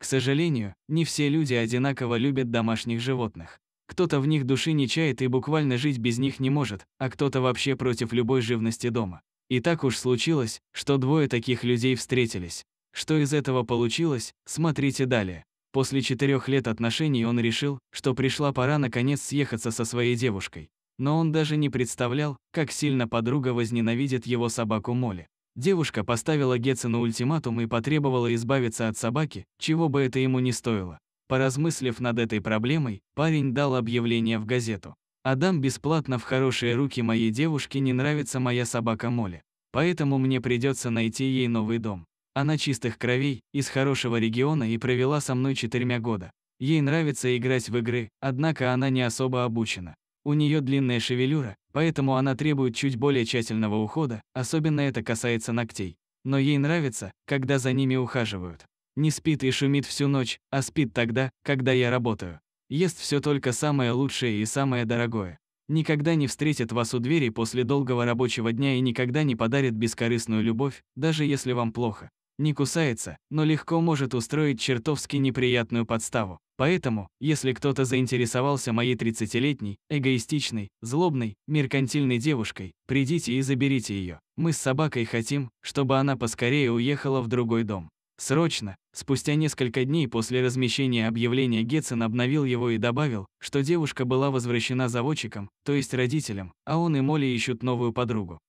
К сожалению, не все люди одинаково любят домашних животных. Кто-то в них души не чает и буквально жить без них не может, а кто-то вообще против любой живности дома. И так уж случилось, что двое таких людей встретились. Что из этого получилось, смотрите далее. После четырех лет отношений он решил, что пришла пора наконец съехаться со своей девушкой. Но он даже не представлял, как сильно подруга возненавидит его собаку Молли. Девушка поставила Гетцену ультиматум и потребовала избавиться от собаки, чего бы это ему ни стоило. Поразмыслив над этой проблемой, парень дал объявление в газету. Адам бесплатно в хорошие руки моей девушке не нравится моя собака Молли. Поэтому мне придется найти ей новый дом. Она чистых кровей, из хорошего региона и провела со мной четырьмя года. Ей нравится играть в игры, однако она не особо обучена. У нее длинная шевелюра, поэтому она требует чуть более тщательного ухода, особенно это касается ногтей. Но ей нравится, когда за ними ухаживают. Не спит и шумит всю ночь, а спит тогда, когда я работаю. Ест все только самое лучшее и самое дорогое. Никогда не встретит вас у двери после долгого рабочего дня и никогда не подарит бескорыстную любовь, даже если вам плохо не кусается, но легко может устроить чертовски неприятную подставу. Поэтому, если кто-то заинтересовался моей 30-летней, эгоистичной, злобной, меркантильной девушкой, придите и заберите ее. Мы с собакой хотим, чтобы она поскорее уехала в другой дом. Срочно. Спустя несколько дней после размещения объявления Гетцен обновил его и добавил, что девушка была возвращена заводчиком, то есть родителям, а он и Молли ищут новую подругу.